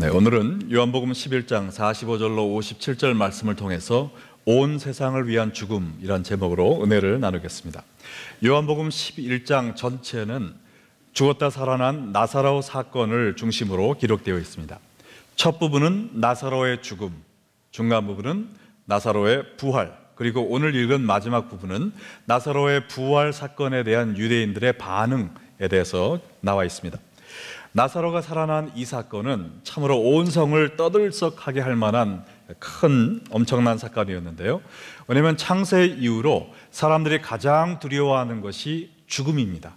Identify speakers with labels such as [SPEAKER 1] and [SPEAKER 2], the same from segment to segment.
[SPEAKER 1] 네, 오늘은 요한복음 11장 45절로 57절 말씀을 통해서 온 세상을 위한 죽음이란 제목으로 은혜를 나누겠습니다. 요한복음 11장 전체는 죽었다 살아난 나사로 사건을 중심으로 기록되어 있습니다. 첫 부분은 나사로의 죽음, 중간 부분은 나사로의 부활, 그리고 오늘 읽은 마지막 부분은 나사로의 부활 사건에 대한 유대인들의 반응에 대해서 나와 있습니다. 나사로가 살아난 이 사건은 참으로 온 성을 떠들썩하게 할 만한 큰 엄청난 사건이었는데요. 왜냐하면 창세 이후로 사람들이 가장 두려워하는 것이 죽음입니다.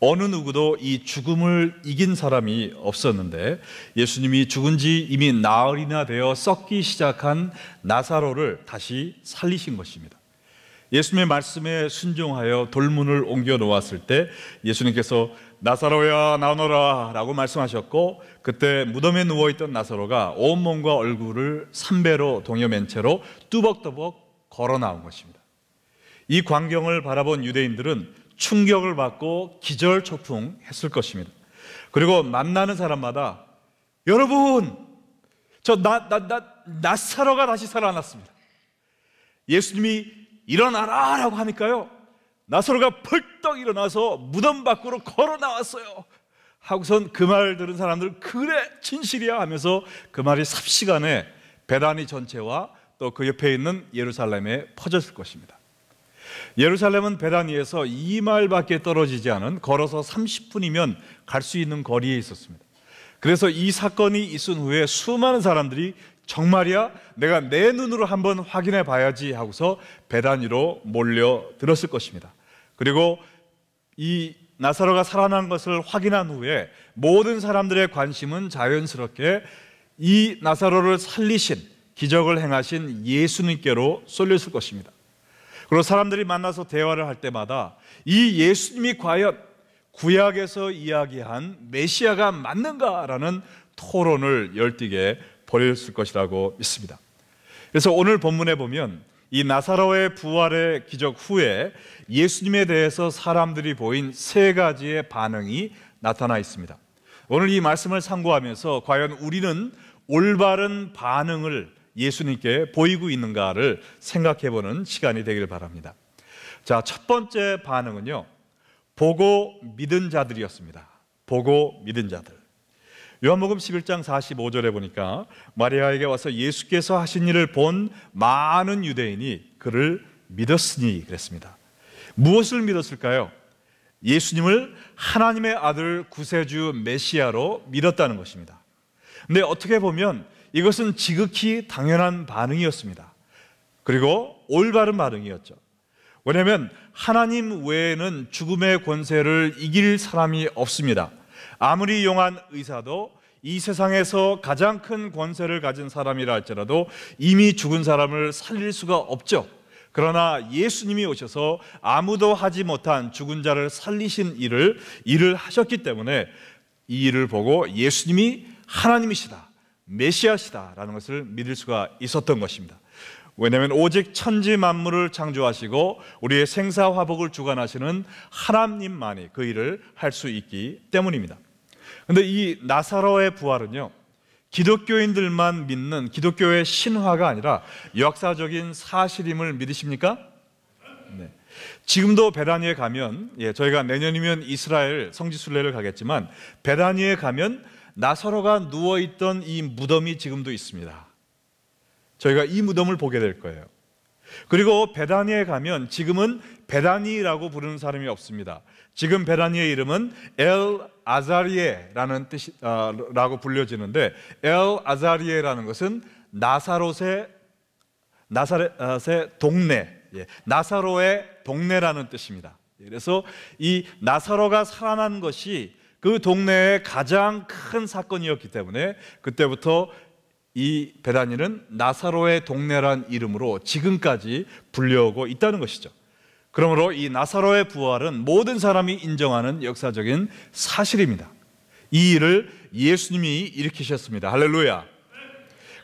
[SPEAKER 1] 어느 누구도 이 죽음을 이긴 사람이 없었는데 예수님이 죽은 지 이미 나흘이나 되어 썩기 시작한 나사로를 다시 살리신 것입니다. 예수님의 말씀에 순종하여 돌문을 옮겨 놓았을 때 예수님께서 나사로야 나오너라 라고 말씀하셨고 그때 무덤에 누워있던 나사로가 온몸과 얼굴을 삼배로 동여맨 채로 뚜벅뚜벅 걸어 나온 것입니다 이 광경을 바라본 유대인들은 충격을 받고 기절초풍했을 것입니다 그리고 만나는 사람마다 여러분 저 나, 나, 나, 나사로가 다시 살아났습니다 예수님이 일어나라 라고 하니까요 나사로가 벌떡 일어나서 무덤 밖으로 걸어 나왔어요. 하고선 그 말 들은 사람들 그래 진실이야 하면서 그 말이 삽시간에 베다니 전체와 또 그 옆에 있는 예루살렘에 퍼졌을 것입니다. 예루살렘은 베다니에서 2마일밖에 떨어지지 않은 걸어서 30분이면 갈 수 있는 거리에 있었습니다. 그래서 이 사건이 있은 후에 수많은 사람들이 정말이야 내가 내 눈으로 한번 확인해 봐야지 하고서 베단위로 몰려들었을 것입니다. 그리고 이 나사로가 살아난 것을 확인한 후에 모든 사람들의 관심은 자연스럽게 이 나사로를 살리신 기적을 행하신 예수님께로 쏠렸을 것입니다. 그리고 사람들이 만나서 대화를 할 때마다 이 예수님이 과연 구약에서 이야기한 메시아가 맞는가라는 토론을 열띠게 벌였을 것이라고 믿습니다. 그래서 오늘 본문에 보면 이 나사로의 부활의 기적 후에 예수님에 대해서 사람들이 보인 세 가지의 반응이 나타나 있습니다. 오늘 이 말씀을 참고하면서 과연 우리는 올바른 반응을 예수님께 보이고 있는가를 생각해 보는 시간이 되기 바랍니다. 자, 첫 번째 반응은요. 보고 믿은 자들이었습니다. 보고 믿은 자들. 요한복음 11장 45절에 보니까 마리아에게 와서 예수께서 하신 일을 본 많은 유대인이 그를 믿었으니 그랬습니다. 무엇을 믿었을까요? 예수님을 하나님의 아들 구세주 메시아로 믿었다는 것입니다. 근데 어떻게 보면 이것은 지극히 당연한 반응이었습니다. 그리고 올바른 반응이었죠. 왜냐하면 하나님 외에는 죽음의 권세를 이길 사람이 없습니다. 아무리 용한 의사도 이 세상에서 가장 큰 권세를 가진 사람이라 할지라도 이미 죽은 사람을 살릴 수가 없죠. 그러나 예수님이 오셔서 아무도 하지 못한 죽은 자를 살리신 일을 일을 하셨기 때문에 이 일을 보고 예수님이 하나님이시다. 메시아시다라는 것을 믿을 수가 있었던 것입니다. 왜냐하면 오직 천지 만물을 창조하시고 우리의 생사화복을 주관하시는 하나님만이 그 일을 할 수 있기 때문입니다. 근데 이 나사로의 부활은요. 기독교인들만 믿는 기독교의 신화가 아니라 역사적인 사실임을 믿으십니까? 네. 지금도 베다니에 가면 예, 저희가 내년이면 이스라엘 성지 순례를 가겠지만 베다니에 가면 나사로가 누워 있던 이 무덤이 지금도 있습니다. 저희가 이 무덤을 보게 될 거예요. 그리고 베다니에 가면 지금은 베다니라고 부르는 사람이 없습니다. 지금 베라니의 이름은 엘 아자리에라는 뜻이 어, 라고 불려지는데 엘 아자리에라는 것은 나사롯의 나사렛의 동네 예, 나사로의 동네라는 뜻입니다. 예, 그래서 이 나사로가 살아난 것이 그 동네의 가장 큰 사건이었기 때문에 그때부터 이 베다니는 나사로의 동네란 이름으로 지금까지 불려오고 있다는 것이죠. 그러므로 이 나사로의 부활은 모든 사람이 인정하는 역사적인 사실입니다. 이 일을 예수님이 일으키셨습니다. 할렐루야.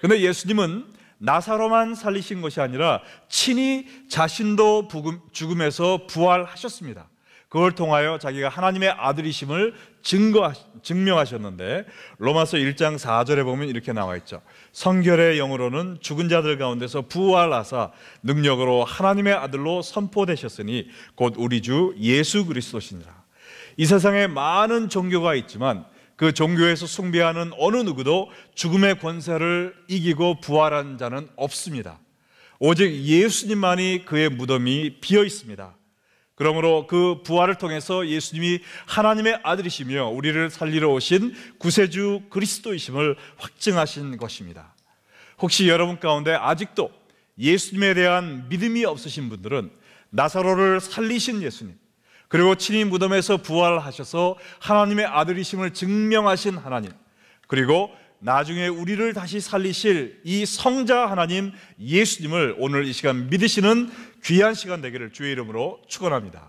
[SPEAKER 1] 근데 예수님은 나사로만 살리신 것이 아니라 친히 자신도 죽음에서 부활하셨습니다. 그걸 통하여 자기가 하나님의 아들이심을 증거 증명하셨는데 로마서 1장 4절에 보면 이렇게 나와 있죠. 성결의 영으로는 죽은 자들 가운데서 부활하사 능력으로 하나님의 아들로 선포되셨으니 곧 우리 주 예수 그리스도시니라. 이 세상에 많은 종교가 있지만 그 종교에서 숭배하는 어느 누구도 죽음의 권세를 이기고 부활한 자는 없습니다. 오직 예수님만이 그의 무덤이 비어 있습니다. 그러므로 그 부활을 통해서 예수님이 하나님의 아들이시며 우리를 살리러 오신 구세주 그리스도이심을 확증하신 것입니다. 혹시 여러분 가운데 아직도 예수님에 대한 믿음이 없으신 분들은 나사로를 살리신 예수님, 그리고 친히 무덤에서 부활하셔서 하나님의 아들이심을 증명하신 하나님, 그리고 나중에 우리를 다시 살리실 이 성자 하나님 예수님을 오늘 이 시간 믿으시는 귀한 시간 되기를 주의 이름으로 축원합니다.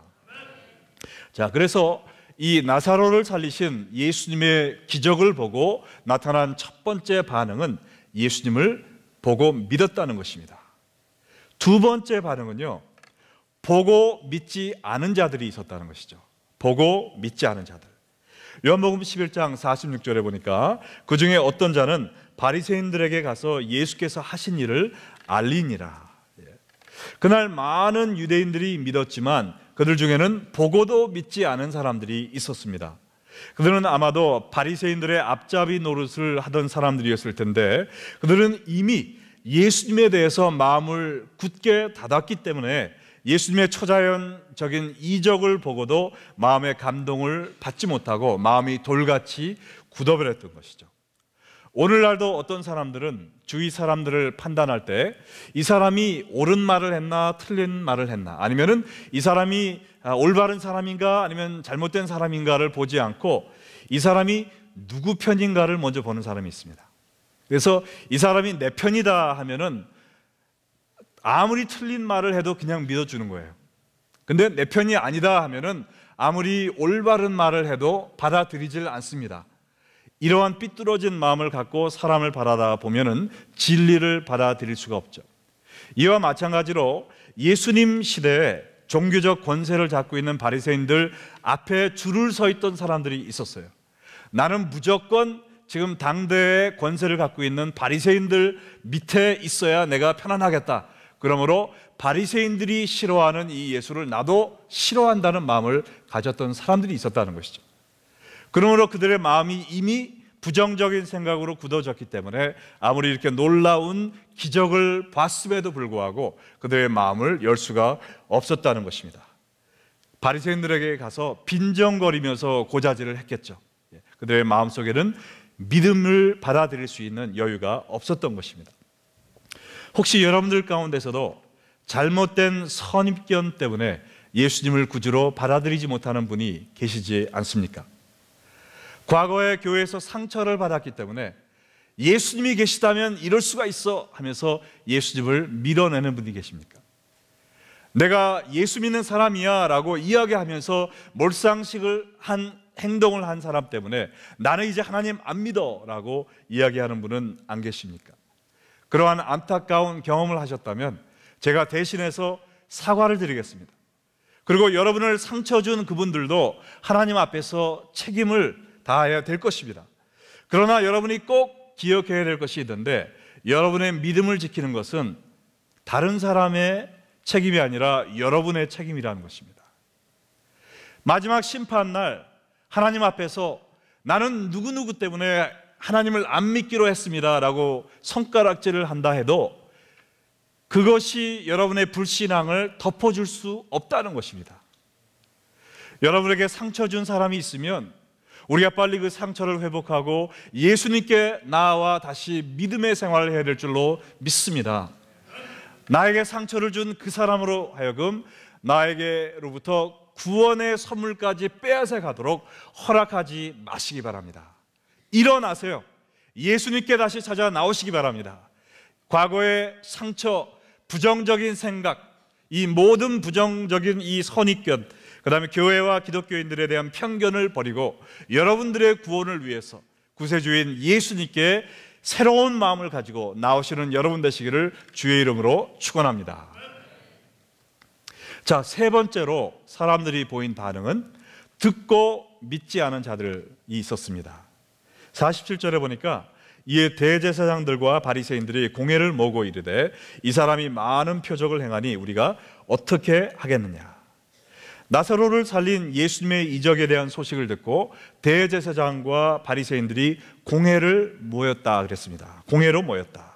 [SPEAKER 1] 자, 그래서 이 나사로를 살리신 예수님의 기적을 보고 나타난 첫 번째 반응은 예수님을 보고 믿었다는 것입니다. 두 번째 반응은요, 보고 믿지 않은 자들이 있었다는 것이죠. 보고 믿지 않은 자들. 요한복음 11장 46절에 보니까 그 중에 어떤 자는 바리새인들에게 가서 예수께서 하신 일을 알리니라. 그날 많은 유대인들이 믿었지만 그들 중에는 보고도 믿지 않은 사람들이 있었습니다. 그들은 아마도 바리새인들의 앞잡이 노릇을 하던 사람들이었을 텐데 그들은 이미 예수님에 대해서 마음을 굳게 닫았기 때문에 예수님의 초자연적인 이적을 보고도 마음의 감동을 받지 못하고 마음이 돌같이 굳어버렸던 것이죠. 오늘날도 어떤 사람들은 주위 사람들을 판단할 때 이 사람이 옳은 말을 했나 틀린 말을 했나 아니면은 이 사람이 아, 올바른 사람인가 아니면 잘못된 사람인가를 보지 않고 이 사람이 누구 편인가를 먼저 보는 사람이 있습니다. 그래서 이 사람이 내 편이다 하면은 아무리 틀린 말을 해도 그냥 믿어주는 거예요. 근데 내 편이 아니다 하면은 아무리 올바른 말을 해도 받아들이질 않습니다. 이러한 삐뚤어진 마음을 갖고 사람을 바라다 보면은 진리를 받아들일 수가 없죠. 이와 마찬가지로 예수님 시대에 종교적 권세를 잡고 있는 바리새인들 앞에 줄을 서 있던 사람들이 있었어요. 나는 무조건 지금 당대의 권세를 갖고 있는 바리새인들 밑에 있어야 내가 편안하겠다. 그러므로 바리새인들이 싫어하는 이 예수를 나도 싫어한다는 마음을 가졌던 사람들이 있었다는 것이죠. 그러므로 그들의 마음이 이미 부정적인 생각으로 굳어졌기 때문에 아무리 이렇게 놀라운 기적을 봤음에도 불구하고 그들의 마음을 열 수가 없었다는 것입니다. 바리새인들에게 가서 빈정거리면서 고자질을 했겠죠. 예, 그들의 마음 속에는 믿음을 받아들일 수 있는 여유가 없었던 것입니다. 혹시 여러분들 가운데서도 잘못된 선입견 때문에 예수님을 구주로 받아들이지 못하는 분이 계시지 않습니까? 과거의 교회에서 상처를 받았기 때문에 예수님이 계시다면 이럴 수가 있어 하면서 예수님을 밀어내는 분이 계십니까? 내가 예수 믿는 사람이야 라고 이야기하면서 몰상식을 한 행동을 한 사람 때문에 나는 이제 하나님 안 믿어 라고 이야기하는 분은 안 계십니까? 그러한 안타까운 경험을 하셨다면 제가 대신해서 사과를 드리겠습니다. 그리고 여러분을 상처 준 그분들도 하나님 앞에서 책임을 다해야 될 것입니다. 그러나 여러분이 꼭 기억해야 될 것이 있는데 여러분의 믿음을 지키는 것은 다른 사람의 책임이 아니라 여러분의 책임이라는 것입니다. 마지막 심판 날 하나님 앞에서 나는 누구누구 때문에 하나님을 안 믿기로 했습니다. 라고 손가락질을 한다 해도 그것이 여러분의 불신앙을 덮어줄 수 없다는 것입니다. 여러분에게 상처 준 사람이 있으면 우리가 빨리 그 상처를 회복하고 예수님께 나와 다시 믿음의 생활을 해야 될 줄로 믿습니다. 나에게 상처를 준 그 사람으로 하여금 나에게로부터 구원의 선물까지 빼앗아 가도록 허락하지 마시기 바랍니다. 일어나세요. 예수님께 다시 찾아 나오시기 바랍니다. 과거의 상처, 부정적인 생각, 이 모든 부정적인 이 선입견, 그 다음에 교회와 기독교인들에 대한 편견을 버리고 여러분들의 구원을 위해서 구세주인 예수님께 새로운 마음을 가지고 나오시는 여러분 되시기를 주의 이름으로 축원합니다. 자, 세 번째로 사람들이 보인 반응은 듣고 믿지 않은 자들이 있었습니다. 47절에 보니까 이에 대제사장들과 바리새인들이 공회를 모고 이르되 이 사람이 많은 표적을 행하니 우리가 어떻게 하겠느냐. 나사로를 살린 예수님의 이적에 대한 소식을 듣고 대제사장과 바리새인들이 공회를 모였다 그랬습니다. 공회로 모였다.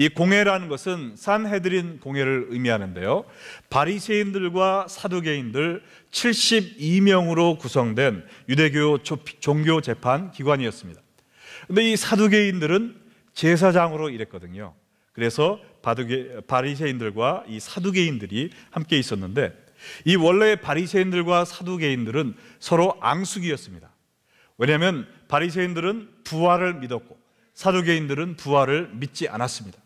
[SPEAKER 1] 이 공회라는 것은 산헤드린 공회를 의미하는데요. 바리새인들과 사두개인들 72명으로 구성된 유대교 종교 재판 기관이었습니다. 근데 이 사두개인들은 제사장으로 일했거든요. 그래서 바리새인들과 이 사두개인들이 함께 있었는데 이 원래 바리새인들과 사두개인들은 서로 앙숙이었습니다. 왜냐하면 바리새인들은 부활을 믿었고 사두개인들은 부활을 믿지 않았습니다.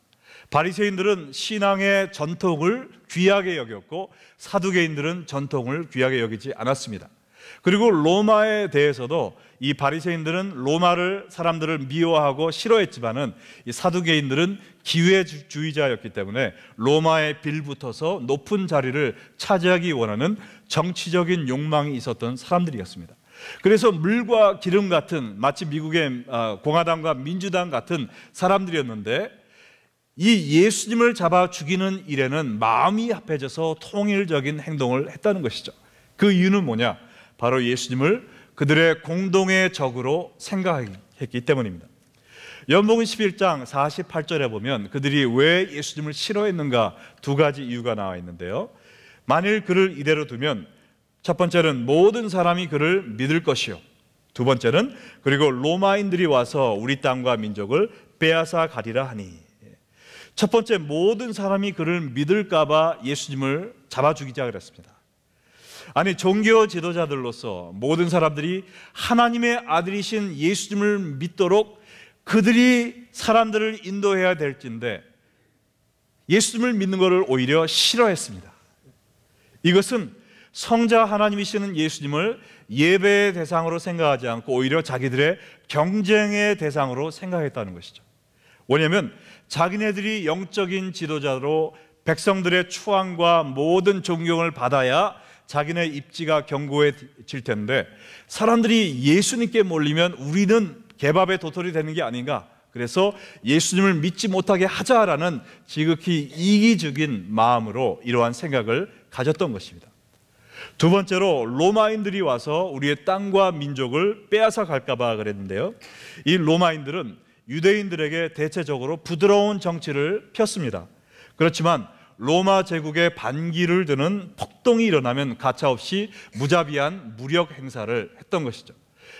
[SPEAKER 1] 바리새인들은 신앙의 전통을 귀하게 여겼고 사두개인들은 전통을 귀하게 여기지 않았습니다. 그리고 로마에 대해서도 이 바리새인들은 로마를 사람들을 미워하고 싫어했지만은 이 사두개인들은 기회주의자였기 때문에 로마에 빌붙어서 높은 자리를 차지하기 원하는 정치적인 욕망이 있었던 사람들이었습니다. 그래서 물과 기름 같은 마치 미국의 아, 공화당과 민주당 같은 사람들이었는데 이 예수님을 잡아 죽이는 일에는 마음이 합해져서 통일적인 행동을 했다는 것이죠. 그 이유는 뭐냐? 바로 예수님을 그들의 공동의 적으로 생각했기 때문입니다. 연복음 11장 48절에 보면 그들이 왜 예수님을 싫어했는가 두 가지 이유가 나와 있는데요. 만일 그를 이대로 두면 첫 번째는 모든 사람이 그를 믿을 것이요. 두 번째는 그리고 로마인들이 와서 우리 땅과 민족을 빼앗아 가리라 하니. 첫 번째 모든 사람이 그를 믿을까봐 예수님을 잡아 죽이자 그랬습니다. 아니 종교 지도자들로서 모든 사람들이 하나님의 아들이신 예수님을 믿도록 그들이 사람들을 인도해야 될진데 예수님을 믿는 것을 오히려 싫어했습니다. 이것은 성자 하나님이시는 예수님을 예배의 대상으로 생각하지 않고 오히려 자기들의 경쟁의 대상으로 생각했다는 것이죠. 왜냐하면 자기네들이 영적인 지도자로 백성들의 추앙과 모든 존경을 받아야 자기네 입지가 견고해질 텐데 사람들이 예수님께 몰리면 우리는 개밥의 도토리 되는 게 아닌가 그래서 예수님을 믿지 못하게 하자라는 지극히 이기적인 마음으로 이러한 생각을 가졌던 것입니다. 두 번째로 로마인들이 와서 우리의 땅과 민족을 빼앗아 갈까봐 그랬는데요. 이 로마인들은 유대인들에게 대체적으로 부드러운 정치를 폈습니다. 그렇지만 로마 제국의 반기를 드는 폭동이 일어나면 가차없이 무자비한 무력 행사를 했던 것이죠.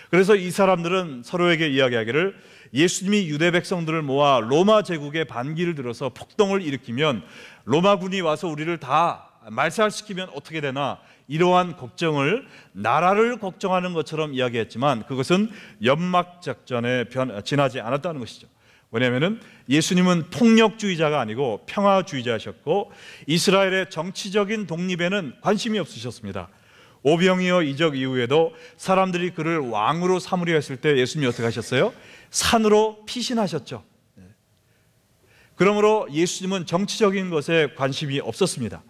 [SPEAKER 1] 그래서 이 사람들은 서로에게 이야기하기를 예수님이 유대 백성들을 모아 로마 제국의 반기를 들어서 폭동을 일으키면 로마군이 와서 우리를 다 말살시키면 어떻게 되나 이러한 걱정을 나라를 걱정하는 것처럼 이야기했지만 그것은 연막 작전에 지나지 않았다는 것이죠. 왜냐하면 예수님은 폭력주의자가 아니고 평화주의자셨고 이스라엘의 정치적인 독립에는 관심이 없으셨습니다. 오병이어 이적 이후에도 사람들이 그를 왕으로 삼으려 했을 때 예수님이 어떻게 하셨어요? 산으로 피신하셨죠. 네. 그러므로 예수님은 정치적인 것에 관심이 없었습니다.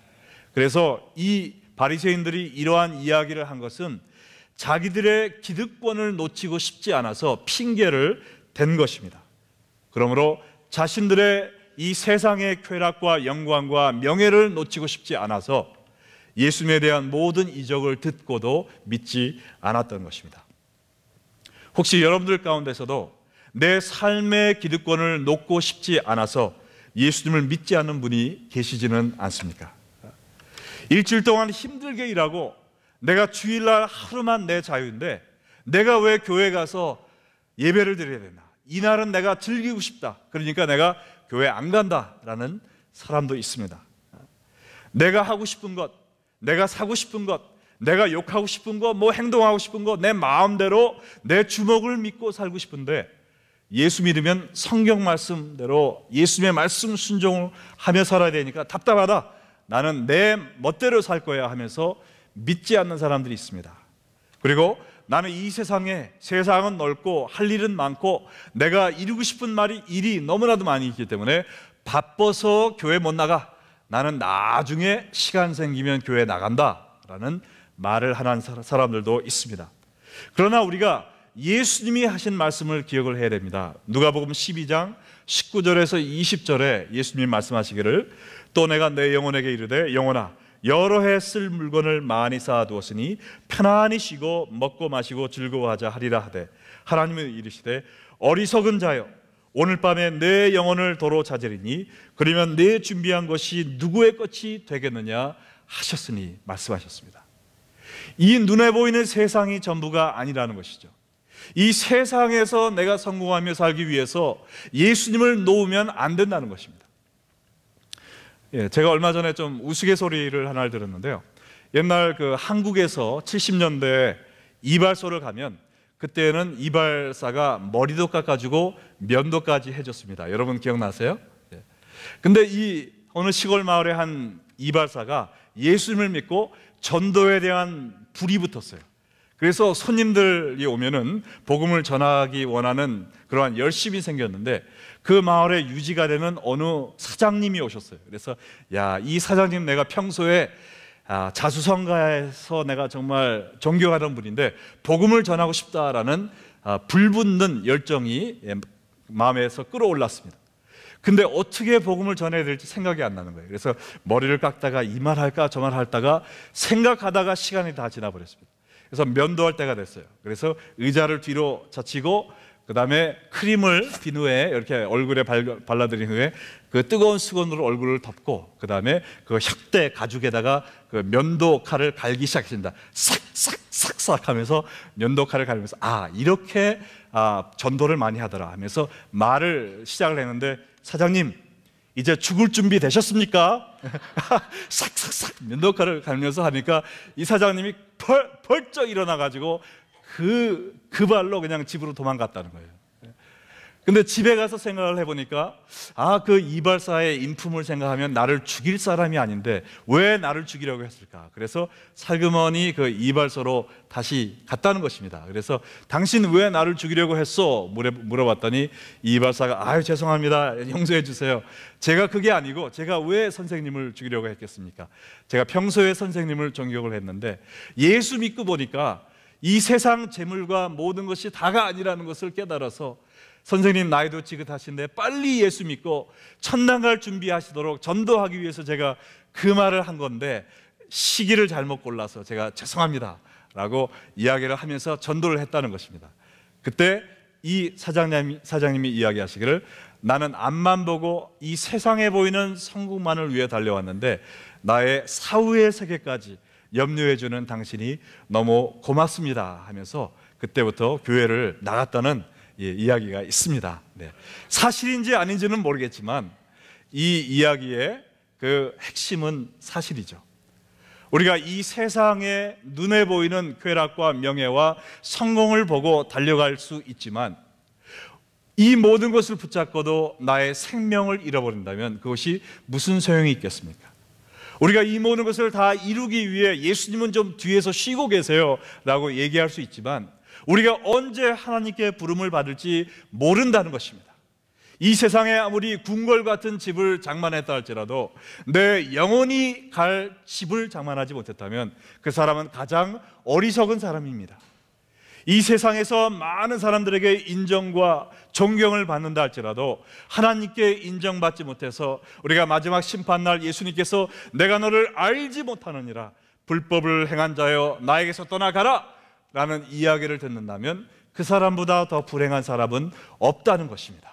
[SPEAKER 1] 그래서 이 바리새인들이 이러한 이야기를 한 것은 자기들의 기득권을 놓치고 싶지 않아서 핑계를 댄 것입니다. 그러므로 자신들의 이 세상의 쾌락과 영광과 명예를 놓치고 싶지 않아서 예수님에 대한 모든 이적을 듣고도 믿지 않았던 것입니다. 혹시 여러분들 가운데서도 내 삶의 기득권을 놓고 싶지 않아서 예수님을 믿지 않는 분이 계시지는 않습니까? 일주일 동안 힘들게 일하고 내가 주일날 하루만 내 자유인데 내가 왜 교회 가서 예배를 드려야 되나? 이날은 내가 즐기고 싶다. 그러니까 내가 교회 안 간다라는 사람도 있습니다. 내가 하고 싶은 것, 내가 사고 싶은 것, 내가 욕하고 싶은 것, 뭐 행동하고 싶은 것, 내 마음대로 내 주먹을 믿고 살고 싶은데 예수 믿으면 성경 말씀대로 예수님의 말씀 순종을 하며 살아야 되니까 답답하다. 나는 내 멋대로 살 거야 하면서 믿지 않는 사람들이 있습니다. 그리고 나는 이 세상에 세상은 넓고 할 일은 많고 내가 이루고 싶은 말이 일이 너무나도 많이 있기 때문에 바빠서 교회 못 나가. 나는 나중에 시간 생기면 교회 나간다. 라는 말을 하는 사람들도 있습니다. 그러나 우리가 예수님이 하신 말씀을 기억을 해야 됩니다. 누가복음 12장 19절에서 20절에 예수님 말씀하시기를 또 내가 내 영혼에게 이르되 영혼아 여러 해 쓸 물건을 많이 쌓아두었으니 편안히 쉬고 먹고 마시고 즐거워하자 하리라 하되 하나님은 이르시되 어리석은 자여 오늘 밤에 내 영혼을 도로 찾으리니 그러면 내 준비한 것이 누구의 것이 되겠느냐 하셨으니 말씀하셨습니다. 이 눈에 보이는 세상이 전부가 아니라는 것이죠. 이 세상에서 내가 성공하며 살기 위해서 예수님을 놓으면 안 된다는 것입니다. 예, 제가 얼마 전에 좀 우스갯소리를 하나를 들었는데요. 옛날 그 한국에서 70년대 이발소를 가면 그때는 이발사가 머리도 깎아주고 면도까지 해줬습니다. 여러분 기억나세요? 예. 근데 이 어느 시골 마을의 한 이발사가 예수님을 믿고 전도에 대한 불이 붙었어요. 그래서 손님들이 오면은 복음을 전하기 원하는 그러한 열심이 생겼는데 그 마을에 유지가 되는 어느 사장님이 오셨어요. 그래서 야, 이 사장님 내가 평소에 아, 자수성가에서 내가 정말 존경하는 분인데 복음을 전하고 싶다라는 아, 불붙는 열정이 예, 마음에서 끌어올랐습니다. 근데 어떻게 복음을 전해야 될지 생각이 안 나는 거예요. 그래서 머리를 깎다가 이 말 할까 저 말할까 생각하다가 시간이 다 지나버렸습니다. 그래서 면도할 때가 됐어요. 그래서 의자를 뒤로 젖히고 그 다음에 크림을 빈 후에 이렇게 얼굴에 발라드린 후에 그 뜨거운 수건으로 얼굴을 덮고 그 다음에 그 협대 가죽에다가 그 면도 칼을 갈기 시작합니다. 싹싹싹싹 하면서 면도 칼을 갈면서 아 이렇게 아, 전도를 많이 하더라 하면서 말을 시작을 했는데 사장님 이제 죽을 준비 되셨습니까? 싹싹싹 면도칼을 갈면서 하니까 이 사장님이 벌, 벌쩍 일어나가지고 그, 그 발로 그냥 집으로 도망갔다는 거예요. 근데 집에 가서 생각을 해보니까 아, 그 이발사의 인품을 생각하면 나를 죽일 사람이 아닌데 왜 나를 죽이려고 했을까? 그래서 살그머니 그 이발소로 다시 갔다는 것입니다. 그래서 당신 왜 나를 죽이려고 했어? 물어봤더니 이발사가 아유, 죄송합니다. 용서해 주세요. 제가 그게 아니고 제가 왜 선생님을 죽이려고 했겠습니까? 제가 평소에 선생님을 존경을 했는데 예수 믿고 보니까 이 세상 재물과 모든 것이 다가 아니라는 것을 깨달아서 선생님 나이도 지긋하신데 빨리 예수 믿고 천당 갈 준비하시도록 전도하기 위해서 제가 그 말을 한 건데 시기를 잘못 골라서 제가 죄송합니다. 라고 이야기를 하면서 전도를 했다는 것입니다. 그때 이 사장님, 사장님이 이야기하시기를 나는 앞만 보고 이 세상에 보이는 성공만을 위해 달려왔는데 나의 사후의 세계까지 염려해주는 당신이 너무 고맙습니다 하면서 그때부터 교회를 나갔다는 예, 이야기가 있습니다. 네. 사실인지 아닌지는 모르겠지만 이 이야기의 그 핵심은 사실이죠. 우리가 이 세상에 눈에 보이는 쾌락과 명예와 성공을 보고 달려갈 수 있지만 이 모든 것을 붙잡고도 나의 생명을 잃어버린다면 그것이 무슨 소용이 있겠습니까? 우리가 이 모든 것을 다 이루기 위해 예수님은 좀 뒤에서 쉬고 계세요 라고 얘기할 수 있지만 우리가 언제 하나님께 부름을 받을지 모른다는 것입니다. 이 세상에 아무리 궁궐 같은 집을 장만했다 할지라도 내 영혼이 갈 집을 장만하지 못했다면 그 사람은 가장 어리석은 사람입니다. 이 세상에서 많은 사람들에게 인정과 존경을 받는다 할지라도 하나님께 인정받지 못해서 우리가 마지막 심판날 예수님께서 내가 너를 알지 못하느니라 불법을 행한 자여 나에게서 떠나가라 라는 이야기를 듣는다면 그 사람보다 더 불행한 사람은 없다는 것입니다.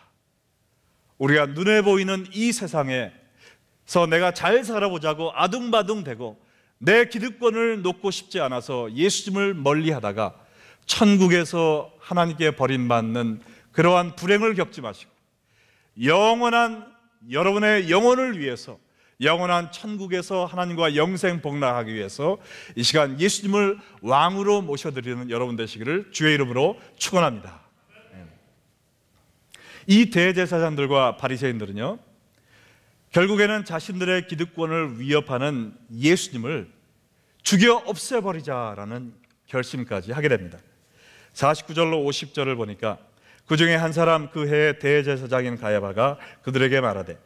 [SPEAKER 1] 우리가 눈에 보이는 이 세상에서 내가 잘 살아보자고 아둥바둥대고 내 기득권을 놓고 싶지 않아서 예수님을 멀리 하다가 천국에서 하나님께 버림받는 그러한 불행을 겪지 마시고 영원한 여러분의 영혼을 위해서 영원한 천국에서 하나님과 영생 복락하기 위해서 이 시간 예수님을 왕으로 모셔드리는 여러분 되시기를 주의 이름으로 축원합니다. 이 대제사장들과 바리새인들은요. 결국에는 자신들의 기득권을 위협하는 예수님을 죽여 없애버리자라는 결심까지 하게 됩니다. 49절로 50절을 보니까 그 중에 한 사람 그 해의 대제사장인 가야바가 그들에게 말하되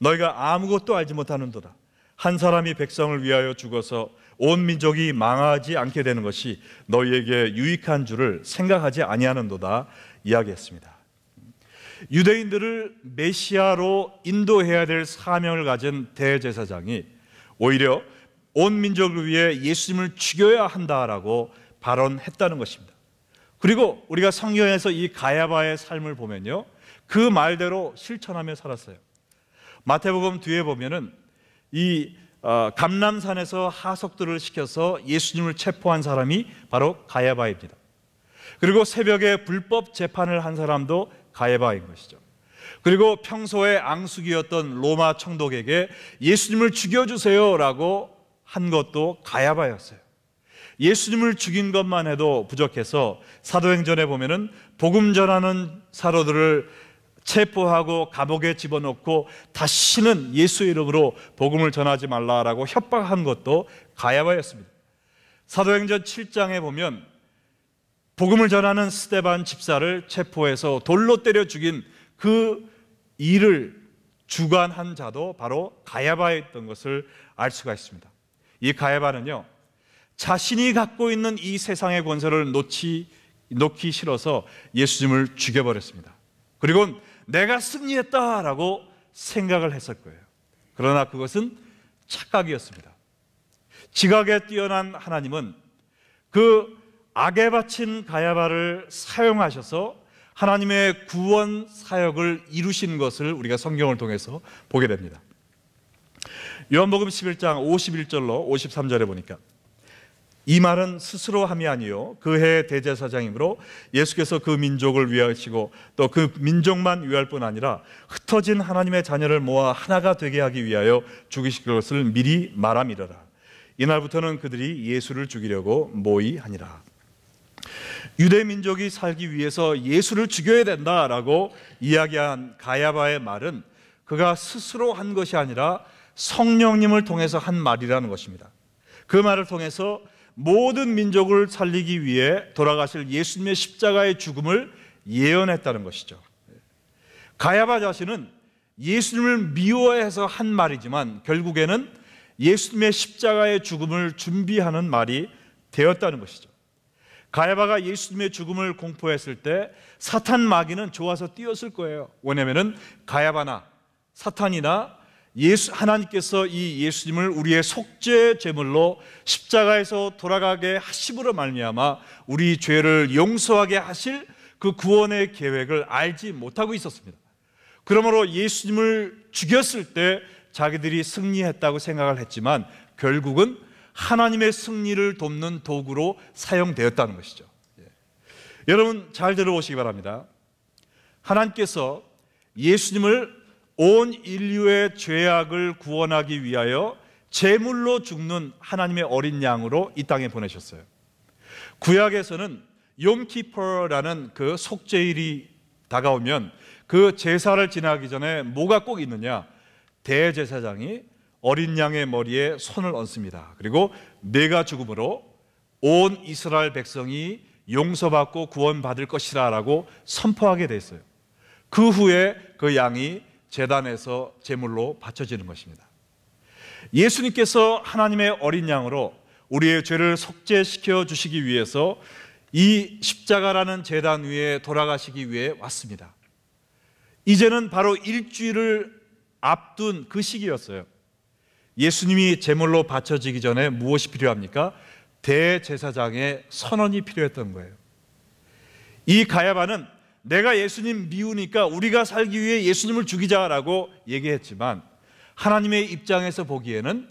[SPEAKER 1] 너희가 아무것도 알지 못하는도다. 한 사람이 백성을 위하여 죽어서 온 민족이 망하지 않게 되는 것이 너희에게 유익한 줄을 생각하지 아니하는도다 이야기했습니다. 유대인들을 메시아로 인도해야 될 사명을 가진 대제사장이 오히려 온 민족을 위해 예수님을 죽여야 한다라고 발언했다는 것입니다. 그리고 우리가 성경에서 이 가야바의 삶을 보면요. 그 말대로 실천하며 살았어요. 마태복음 뒤에 보면은 이 어, 감람산에서 하석들을 시켜서 예수님을 체포한 사람이 바로 가야바입니다. 그리고 새벽에 불법 재판을 한 사람도 가야바인 것이죠. 그리고 평소에 앙숙이었던 로마 청독에게 예수님을 죽여주세요라고 한 것도 가야바였어요. 예수님을 죽인 것만 해도 부족해서 사도행전에 보면은 복음 전하는 사도들을 체포하고 감옥에 집어넣고 다시는 예수 이름으로 복음을 전하지 말라라고 협박한 것도 가야바였습니다. 사도행전 7장에 보면 복음을 전하는 스테반 집사를 체포해서 돌로 때려 죽인 그 일을 주관한 자도 바로 가야바였던 것을 알 수가 있습니다. 이 가야바는요, 자신이 갖고 있는 이 세상의 권세를 놓치, 놓기 싫어서 예수님을 죽여버렸습니다. 그리고 내가 승리했다라고 생각을 했을 거예요. 그러나 그것은 착각이었습니다. 지각에 뛰어난 하나님은 그 악에 바친 가야바를 사용하셔서 하나님의 구원 사역을 이루신 것을 우리가 성경을 통해서 보게 됩니다. 요한복음 11장 51절로 53절에 보니까 이 말은 스스로 함이 아니요 그해 대제사장이므로 예수께서 그 민족을 위하시고 또 그 민족만 위할 뿐 아니라 흩어진 하나님의 자녀를 모아 하나가 되게 하기 위하여 죽이실 것을 미리 말함이라 이날부터는 그들이 예수를 죽이려고 모의하니라 유대 민족이 살기 위해서 예수를 죽여야 된다라고 이야기한 가야바의 말은 그가 스스로 한 것이 아니라 성령님을 통해서 한 말이라는 것입니다. 그 말을 통해서 모든 민족을 살리기 위해 돌아가실 예수님의 십자가의 죽음을 예언했다는 것이죠. 가야바 자신은 예수님을 미워해서 한 말이지만 결국에는 예수님의 십자가의 죽음을 준비하는 말이 되었다는 것이죠. 가야바가 예수님의 죽음을 공포했을 때 사탄 마귀는 좋아서 뛰었을 거예요. 왜냐면은 가야바나 사탄이나 예수, 하나님께서 이 예수님을 우리의 속죄 제물로 십자가에서 돌아가게 하심으로 말미암아 우리 죄를 용서하게 하실 그 구원의 계획을 알지 못하고 있었습니다. 그러므로 예수님을 죽였을 때 자기들이 승리했다고 생각을 했지만 결국은 하나님의 승리를 돕는 도구로 사용되었다는 것이죠. 예. 여러분 잘 들어보시기 바랍니다. 하나님께서 예수님을 온 인류의 죄악을 구원하기 위하여 제물로 죽는 하나님의 어린 양으로 이 땅에 보내셨어요. 구약에서는 욤키퍼라는 그 속죄일이 다가오면 그 제사를 지나기 전에 뭐가 꼭 있느냐? 대제사장이 어린 양의 머리에 손을 얹습니다. 그리고 내가 죽음으로 온 이스라엘 백성이 용서받고 구원받을 것이라라고 선포하게 됐어요. 그 후에 그 양이 재단에서 제물로 바쳐지는 것입니다. 예수님께서 하나님의 어린 양으로 우리의 죄를 속죄시켜 주시기 위해서 이 십자가라는 재단 위에 돌아가시기 위해 왔습니다. 이제는 바로 일주일을 앞둔 그 시기였어요. 예수님이 제물로 바쳐지기 전에 무엇이 필요합니까? 대제사장의 선언이 필요했던 거예요. 이 가야바는 내가 예수님 미우니까 우리가 살기 위해 예수님을 죽이자라고 얘기했지만 하나님의 입장에서 보기에는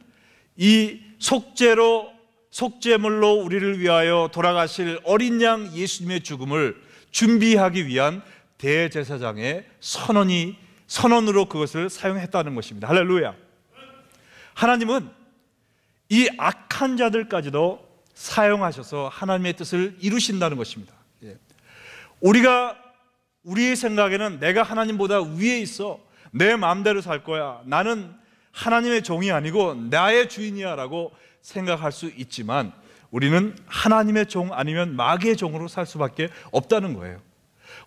[SPEAKER 1] 이 속죄로 속죄물로 우리를 위하여 돌아가실 어린 양 예수님의 죽음을 준비하기 위한 대제사장의 선언이 선언으로 그것을 사용했다는 것입니다. 할렐루야. 하나님은 이 악한 자들까지도 사용하셔서 하나님의 뜻을 이루신다는 것입니다. 예. 우리가 우리의 생각에는 내가 하나님보다 위에 있어. 내 마음대로 살 거야. 나는 하나님의 종이 아니고 나의 주인이야 라고 생각할 수 있지만 우리는 하나님의 종 아니면 마귀의 종으로 살 수밖에 없다는 거예요.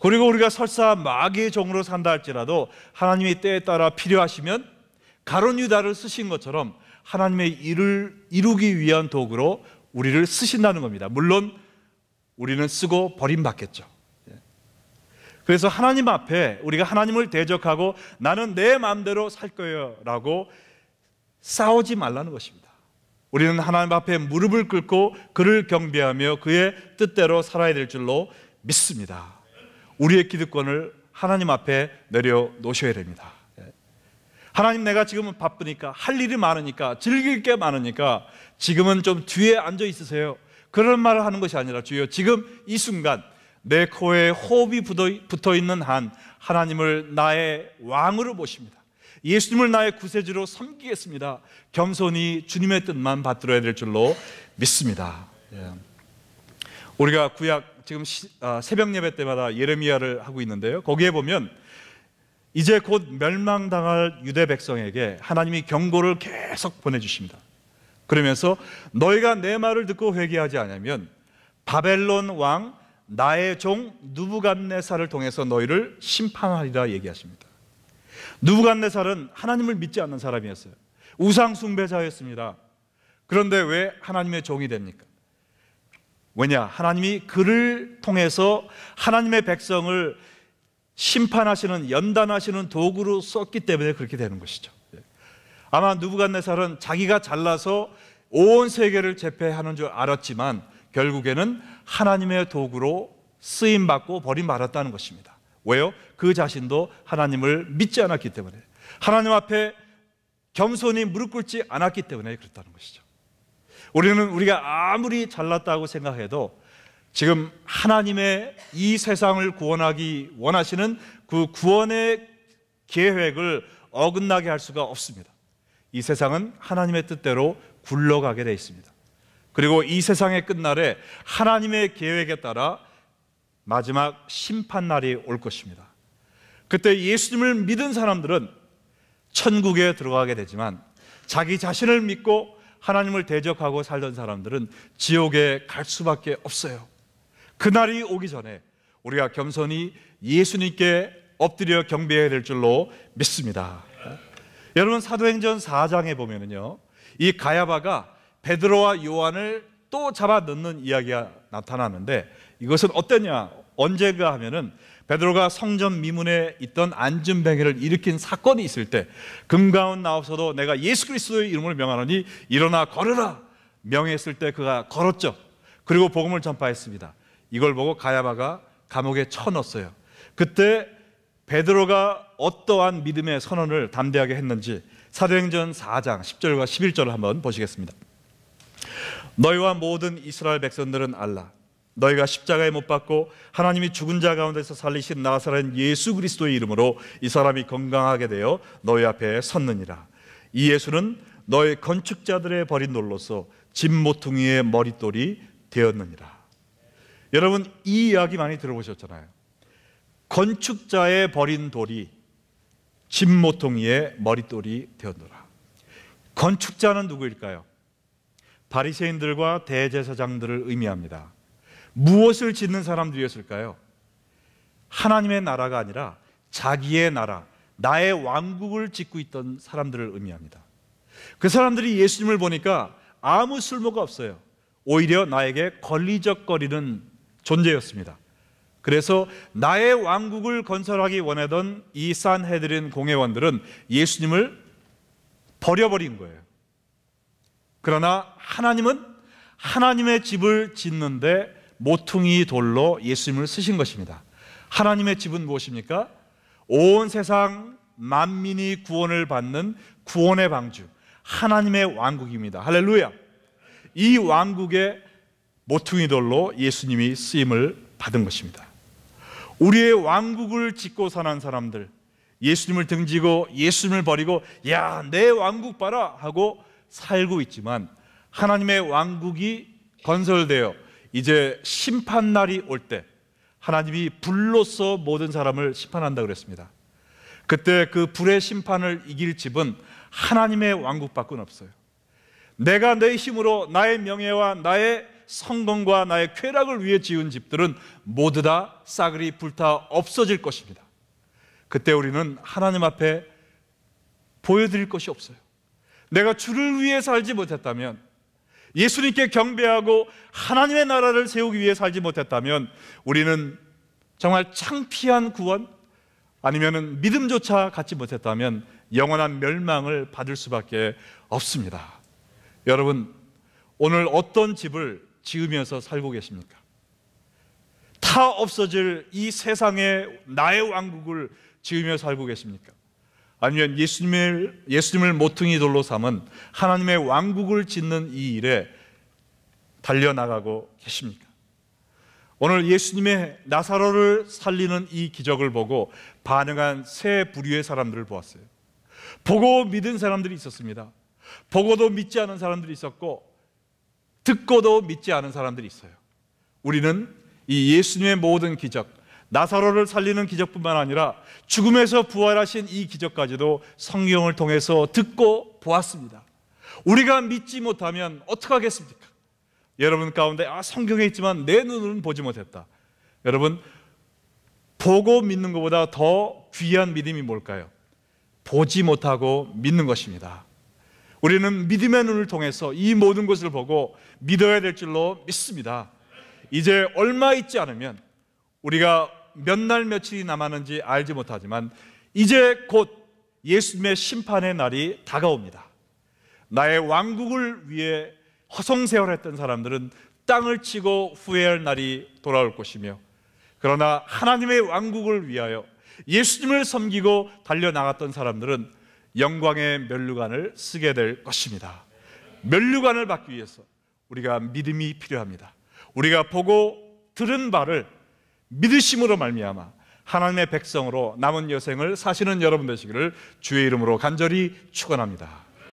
[SPEAKER 1] 그리고 우리가 설사 마귀의 종으로 산다 할지라도 하나님의 때에 따라 필요하시면 가론 유다를 쓰신 것처럼 하나님의 일을 이루기 위한 도구로 우리를 쓰신다는 겁니다. 물론 우리는 쓰고 버림받겠죠. 그래서 하나님 앞에 우리가 하나님을 대적하고 나는 내 마음대로 살 거예요 라고 싸우지 말라는 것입니다. 우리는 하나님 앞에 무릎을 꿇고 그를 경배하며 그의 뜻대로 살아야 될 줄로 믿습니다. 우리의 기득권을 하나님 앞에 내려놓으셔야 됩니다. 하나님 내가 지금은 바쁘니까 할 일이 많으니까 즐길 게 많으니까 지금은 좀 뒤에 앉아 있으세요. 그런 말을 하는 것이 아니라 주여 지금 이 순간 내 코에 호흡이 붙어 있는 한 하나님을 나의 왕으로 모십니다. 예수님을 나의 구세주로 섬기겠습니다. 겸손히 주님의 뜻만 받들어야 될 줄로 믿습니다. 예. 우리가 구약 지금 아, 새벽 예배 때마다 예레미야를 하고 있는데요. 거기에 보면 이제 곧 멸망당할 유대 백성에게 하나님이 경고를 계속 보내주십니다. 그러면서 너희가 내 말을 듣고 회개하지 않으면 바벨론 왕 나의 종 누부갓네살을 통해서 너희를 심판하리라 얘기하십니다. 누부갓네살은 하나님을 믿지 않는 사람이었어요. 우상 숭배자였습니다. 그런데 왜 하나님의 종이 됩니까? 왜냐? 하나님이 그를 통해서 하나님의 백성을 심판하시는 연단하시는 도구로 썼기 때문에 그렇게 되는 것이죠. 예. 아마 누부갓네살은 자기가 잘라서 온 세계를 제패하는 줄 알았지만 결국에는 하나님의 도구로 쓰임 받고 버림 받았다는 것입니다. 왜요? 그 자신도 하나님을 믿지 않았기 때문에 하나님 앞에 겸손히 무릎 꿇지 않았기 때문에 그렇다는 것이죠. 우리는 우리가 아무리 잘났다고 생각해도 지금 하나님의 이 세상을 구원하기 원하시는 그 구원의 계획을 어긋나게 할 수가 없습니다. 이 세상은 하나님의 뜻대로 굴러가게 되 있습니다. 그리고 이 세상의 끝날에 하나님의 계획에 따라 마지막 심판날이 올 것입니다. 그때 예수님을 믿은 사람들은 천국에 들어가게 되지만 자기 자신을 믿고 하나님을 대적하고 살던 사람들은 지옥에 갈 수밖에 없어요. 그날이 오기 전에 우리가 겸손히 예수님께 엎드려 경배해야 될 줄로 믿습니다. 여러분 사도행전 4장에 보면은요. 이 가야바가 베드로와 요한을 또 잡아 넣는 이야기가 나타나는데 이것은 어땠냐? 언제가 하면은 베드로가 성전 미문에 있던 안전뱅이를 일으킨 사건이 있을 때 금가운 나와서도 내가 예수 그리스도의 이름을 명하노니 일어나 걸으라 명했을 때 그가 걸었죠. 그리고 복음을 전파했습니다. 이걸 보고 가야바가 감옥에 쳐넣었어요. 그때 베드로가 어떠한 믿음의 선언을 담대하게 했는지 사도행전 4장 10절과 11절을 한번 보시겠습니다. 너희와 모든 이스라엘 백성들은 알라. 너희가 십자가에 못 박고 하나님이 죽은 자 가운데서 살리신 나사렛 예수 그리스도의 이름으로 이 사람이 건강하게 되어 너희 앞에 섰느니라. 이 예수는 너희 건축자들의 버린 놀로서 집 모퉁이의 머릿돌이 되었느니라. 여러분 이 이야기 많이 들어보셨잖아요. 건축자의 버린 돌이 집 모퉁이의 머릿돌이 되었느라 건축자는 누구일까요? 바리새인들과 대제사장들을 의미합니다. 무엇을 짓는 사람들이었을까요? 하나님의 나라가 아니라 자기의 나라, 나의 왕국을 짓고 있던 사람들을 의미합니다. 그 사람들이 예수님을 보니까 아무 쓸모가 없어요. 오히려 나에게 걸리적거리는 존재였습니다. 그래서 나의 왕국을 건설하기 원하던 이 산헤드린 공회원들은 예수님을 버려버린 거예요. 그러나 하나님은 하나님의 집을 짓는데 모퉁이 돌로 예수님을 쓰신 것입니다. 하나님의 집은 무엇입니까? 온 세상 만민이 구원을 받는 구원의 방주, 하나님의 왕국입니다. 할렐루야. 이 왕국의 모퉁이 돌로 예수님이 쓰임을 받은 것입니다. 우리의 왕국을 짓고 사는 사람들, 예수님을 등지고 예수님을 버리고 야, 내 왕국 봐라 하고 살고 있지만 하나님의 왕국이 건설되어 이제 심판 날이 올 때 하나님이 불로써 모든 사람을 심판한다 그랬습니다. 그때 그 불의 심판을 이길 집은 하나님의 왕국밖은 없어요. 내가 내 힘으로 나의 명예와 나의 성공과 나의 쾌락을 위해 지은 집들은 모두 다 싸그리 불타 없어질 것입니다. 그때 우리는 하나님 앞에 보여드릴 것이 없어요. 내가 주를 위해 살지 못했다면 예수님께 경배하고 하나님의 나라를 세우기 위해 살지 못했다면 우리는 정말 창피한 구원 아니면은 믿음조차 갖지 못했다면 영원한 멸망을 받을 수밖에 없습니다. 여러분 오늘 어떤 집을 지으면서 살고 계십니까? 타 없어질 이 세상에 나의 왕국을 지으며 살고 계십니까? 아니면 예수님을, 예수님을 모퉁이 돌로 삼은 하나님의 왕국을 짓는 이 일에 달려나가고 계십니까? 오늘 예수님의 나사로를 살리는 이 기적을 보고 반응한 세 부류의 사람들을 보았어요. 보고 믿은 사람들이 있었습니다. 보고도 믿지 않은 사람들이 있었고, 듣고도 믿지 않은 사람들이 있어요. 우리는 이 예수님의 모든 기적, 나사로를 살리는 기적뿐만 아니라 죽음에서 부활하신 이 기적까지도 성경을 통해서 듣고 보았습니다. 우리가 믿지 못하면 어떻 하겠습니까? 여러분 가운데 아 성경에 있지만 내 눈으로는 보지 못했다. 여러분 보고 믿는 것보다 더 귀한 믿음이 뭘까요? 보지 못하고 믿는 것입니다. 우리는 믿음의 눈을 통해서 이 모든 것을 보고 믿어야 될 줄로 믿습니다. 이제 얼마 있지 않으면 우리가 몇날 며칠이 남았는지 알지 못하지만 이제 곧 예수님의 심판의 날이 다가옵니다. 나의 왕국을 위해 허송세월했던 사람들은 땅을 치고 후회할 날이 돌아올 것이며 그러나 하나님의 왕국을 위하여 예수님을 섬기고 달려나갔던 사람들은 영광의 면류관을 쓰게 될 것입니다. 면류관을 받기 위해서 우리가 믿음이 필요합니다. 우리가 보고 들은 바를 믿으심으로 말미암아 하나님의 백성으로 남은 여생을 사시는 여러분 되시기를 주의 이름으로 간절히 축원합니다.